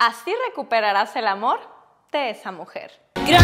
Así recuperarás el amor de esa mujer. Gracias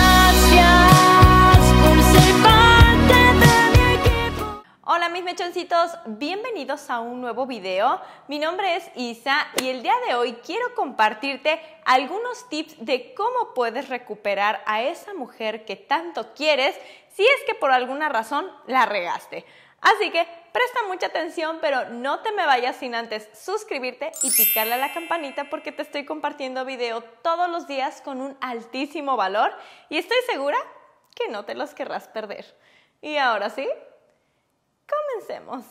por ser parte de mi equipo. Hola mis mechoncitos, bienvenidos a un nuevo video. Mi nombre es Isa y el día de hoy quiero compartirte algunos tips de cómo puedes recuperar a esa mujer que tanto quieres si es que por alguna razón la regaste. Así que presta mucha atención, pero no te me vayas sin antes suscribirte y picarle a la campanita porque te estoy compartiendo video todos los días con un altísimo valor y estoy segura que no te los querrás perder. Y ahora sí, comencemos.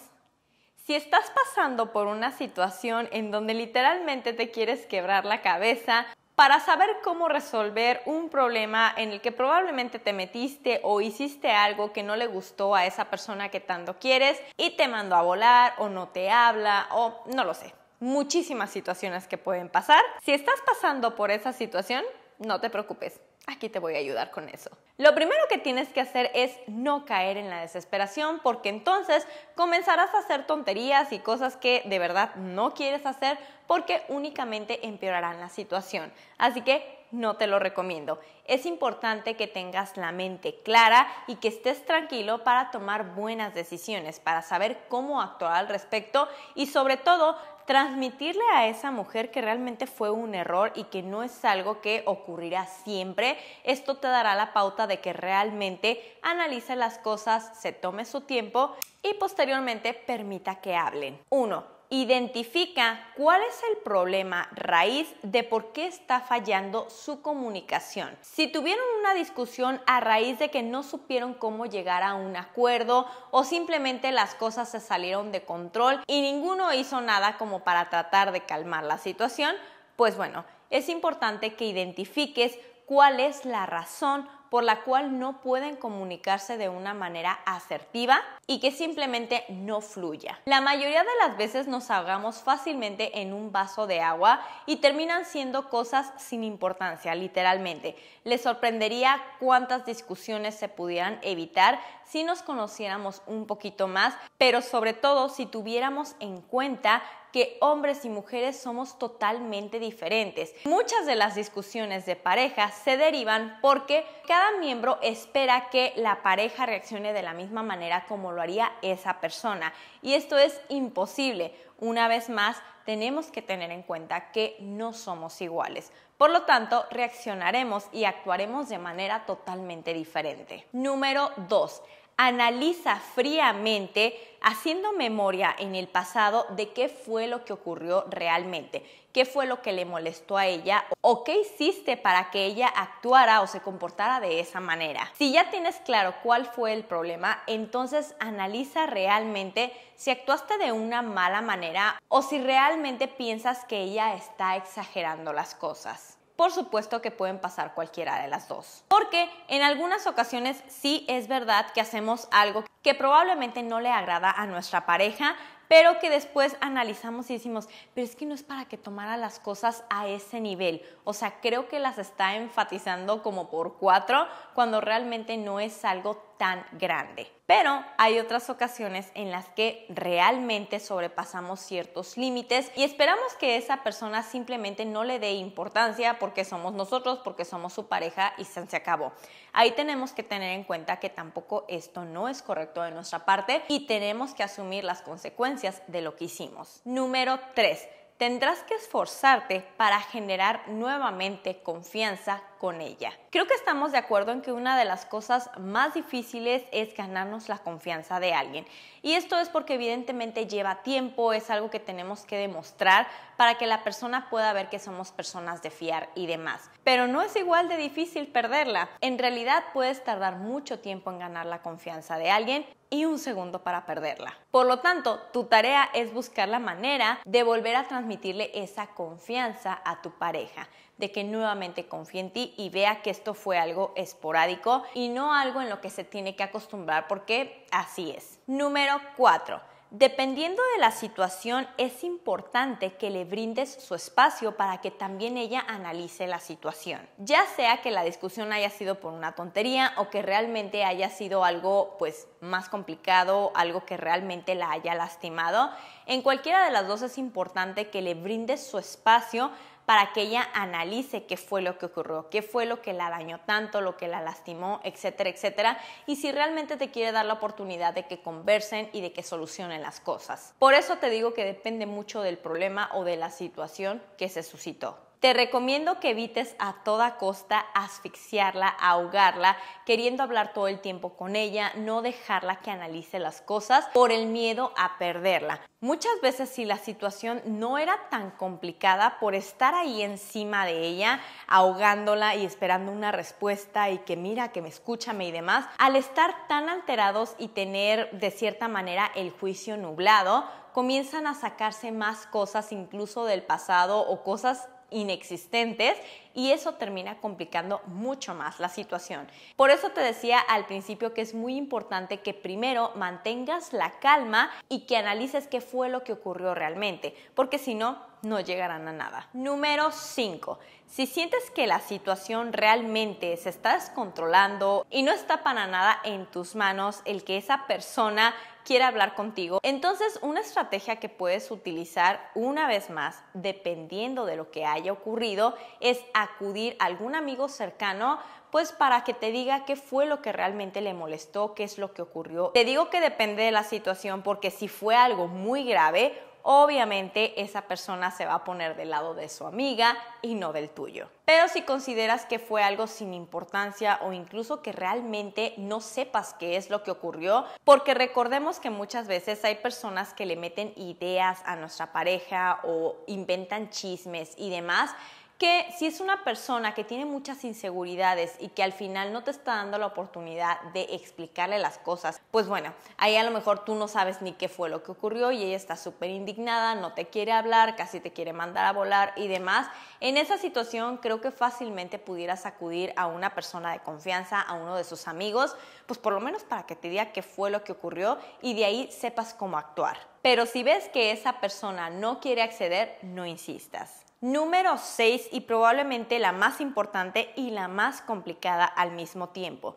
Si estás pasando por una situación en donde literalmente te quieres quebrar la cabeza para saber cómo resolver un problema en el que probablemente te metiste o hiciste algo que no le gustó a esa persona que tanto quieres y te mandó a volar o no te habla o no lo sé. Muchísimas situaciones que pueden pasar. Si estás pasando por esa situación, no te preocupes. Aquí te voy a ayudar con eso. Lo primero que tienes que hacer es no caer en la desesperación porque entonces comenzarás a hacer tonterías y cosas que de verdad no quieres hacer porque únicamente empeorarán la situación. Así que no te lo recomiendo. Es importante que tengas la mente clara y que estés tranquilo para tomar buenas decisiones, para saber cómo actuar al respecto y sobre todo transmitirle a esa mujer que realmente fue un error y que no es algo que ocurrirá siempre. Esto te dará la pauta de que realmente analice las cosas, se tome su tiempo y posteriormente permita que hablen. 1. Identifica cuál es el problema raíz de por qué está fallando su comunicación. Si tuvieron una discusión a raíz de que no supieron cómo llegar a un acuerdo o simplemente las cosas se salieron de control y ninguno hizo nada como para tratar de calmar la situación, pues bueno, es importante que identifiques cuál es la razón por la cual no pueden comunicarse de una manera asertiva y que simplemente no fluya. La mayoría de las veces nos ahogamos fácilmente en un vaso de agua y terminan siendo cosas sin importancia, literalmente. Les sorprendería cuántas discusiones se pudieran evitar si nos conociéramos un poquito más, pero sobre todo si tuviéramos en cuenta que hombres y mujeres somos totalmente diferentes. Muchas de las discusiones de pareja se derivan porque cada miembro espera que la pareja reaccione de la misma manera como lo haría esa persona. Y esto es imposible. Una vez más, tenemos que tener en cuenta que no somos iguales. Por lo tanto, reaccionaremos y actuaremos de manera totalmente diferente. Número 2 analiza fríamente haciendo memoria en el pasado de qué fue lo que ocurrió realmente, qué fue lo que le molestó a ella o qué hiciste para que ella actuara o se comportara de esa manera. Si ya tienes claro cuál fue el problema, entonces analiza realmente si actuaste de una mala manera o si realmente piensas que ella está exagerando las cosas por supuesto que pueden pasar cualquiera de las dos. Porque en algunas ocasiones sí es verdad que hacemos algo que probablemente no le agrada a nuestra pareja, pero que después analizamos y decimos, pero es que no es para que tomara las cosas a ese nivel. O sea, creo que las está enfatizando como por cuatro cuando realmente no es algo grande. Pero hay otras ocasiones en las que realmente sobrepasamos ciertos límites y esperamos que esa persona simplemente no le dé importancia porque somos nosotros, porque somos su pareja y se acabó. Ahí tenemos que tener en cuenta que tampoco esto no es correcto de nuestra parte y tenemos que asumir las consecuencias de lo que hicimos. Número 3. Tendrás que esforzarte para generar nuevamente confianza ella. Creo que estamos de acuerdo en que una de las cosas más difíciles es ganarnos la confianza de alguien. Y esto es porque evidentemente lleva tiempo, es algo que tenemos que demostrar para que la persona pueda ver que somos personas de fiar y demás. Pero no es igual de difícil perderla. En realidad puedes tardar mucho tiempo en ganar la confianza de alguien y un segundo para perderla. Por lo tanto, tu tarea es buscar la manera de volver a transmitirle esa confianza a tu pareja de que nuevamente confíe en ti y vea que esto fue algo esporádico y no algo en lo que se tiene que acostumbrar porque así es. Número 4. Dependiendo de la situación, es importante que le brindes su espacio para que también ella analice la situación. Ya sea que la discusión haya sido por una tontería o que realmente haya sido algo pues más complicado, algo que realmente la haya lastimado, en cualquiera de las dos es importante que le brindes su espacio para que ella analice qué fue lo que ocurrió, qué fue lo que la dañó tanto, lo que la lastimó, etcétera, etcétera, y si realmente te quiere dar la oportunidad de que conversen y de que solucionen las cosas. Por eso te digo que depende mucho del problema o de la situación que se suscitó. Te recomiendo que evites a toda costa asfixiarla, ahogarla, queriendo hablar todo el tiempo con ella, no dejarla que analice las cosas por el miedo a perderla. Muchas veces si la situación no era tan complicada por estar ahí encima de ella, ahogándola y esperando una respuesta y que mira, que me escúchame y demás, al estar tan alterados y tener de cierta manera el juicio nublado, comienzan a sacarse más cosas incluso del pasado o cosas inexistentes y eso termina complicando mucho más la situación. Por eso te decía al principio que es muy importante que primero mantengas la calma y que analices qué fue lo que ocurrió realmente, porque si no, no llegarán a nada. Número 5. Si sientes que la situación realmente se está descontrolando y no está para nada en tus manos el que esa persona quiera hablar contigo. Entonces, una estrategia que puedes utilizar una vez más, dependiendo de lo que haya ocurrido, es acudir a algún amigo cercano pues para que te diga qué fue lo que realmente le molestó, qué es lo que ocurrió. Te digo que depende de la situación porque si fue algo muy grave, obviamente esa persona se va a poner del lado de su amiga y no del tuyo. Pero si consideras que fue algo sin importancia o incluso que realmente no sepas qué es lo que ocurrió, porque recordemos que muchas veces hay personas que le meten ideas a nuestra pareja o inventan chismes y demás, que si es una persona que tiene muchas inseguridades y que al final no te está dando la oportunidad de explicarle las cosas, pues bueno, ahí a lo mejor tú no sabes ni qué fue lo que ocurrió y ella está súper indignada, no te quiere hablar, casi te quiere mandar a volar y demás. En esa situación creo que fácilmente pudieras acudir a una persona de confianza, a uno de sus amigos, pues por lo menos para que te diga qué fue lo que ocurrió y de ahí sepas cómo actuar. Pero si ves que esa persona no quiere acceder, no insistas. Número 6 y probablemente la más importante y la más complicada al mismo tiempo.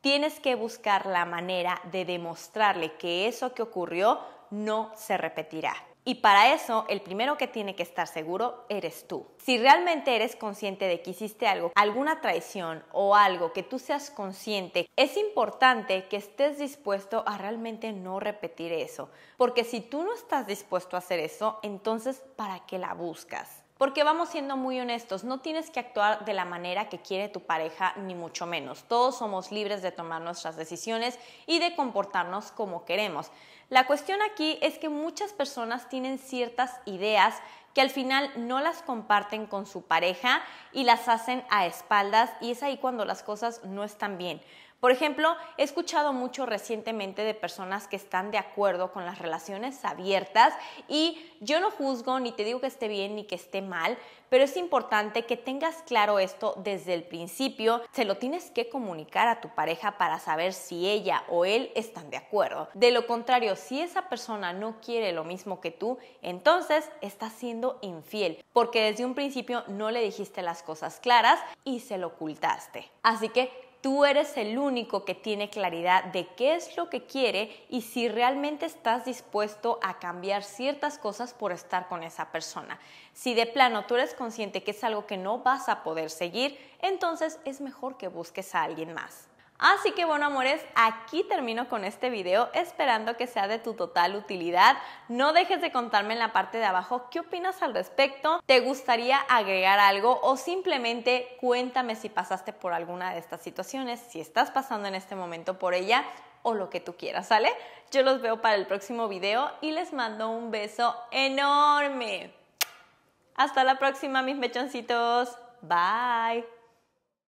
Tienes que buscar la manera de demostrarle que eso que ocurrió no se repetirá. Y para eso, el primero que tiene que estar seguro eres tú. Si realmente eres consciente de que hiciste algo, alguna traición o algo que tú seas consciente, es importante que estés dispuesto a realmente no repetir eso. Porque si tú no estás dispuesto a hacer eso, entonces ¿para qué la buscas? Porque vamos siendo muy honestos, no tienes que actuar de la manera que quiere tu pareja, ni mucho menos. Todos somos libres de tomar nuestras decisiones y de comportarnos como queremos. La cuestión aquí es que muchas personas tienen ciertas ideas que al final no las comparten con su pareja y las hacen a espaldas y es ahí cuando las cosas no están bien. Por ejemplo, he escuchado mucho recientemente de personas que están de acuerdo con las relaciones abiertas y yo no juzgo ni te digo que esté bien ni que esté mal, pero es importante que tengas claro esto desde el principio. Se lo tienes que comunicar a tu pareja para saber si ella o él están de acuerdo. De lo contrario, si esa persona no quiere lo mismo que tú, entonces estás siendo infiel, porque desde un principio no le dijiste las cosas claras y se lo ocultaste. Así que tú eres el único que tiene claridad de qué es lo que quiere y si realmente estás dispuesto a cambiar ciertas cosas por estar con esa persona. Si de plano tú eres consciente que es algo que no vas a poder seguir, entonces es mejor que busques a alguien más. Así que bueno amores, aquí termino con este video esperando que sea de tu total utilidad. No dejes de contarme en la parte de abajo qué opinas al respecto, te gustaría agregar algo o simplemente cuéntame si pasaste por alguna de estas situaciones, si estás pasando en este momento por ella o lo que tú quieras, ¿sale? Yo los veo para el próximo video y les mando un beso enorme. Hasta la próxima, mis mechoncitos. Bye.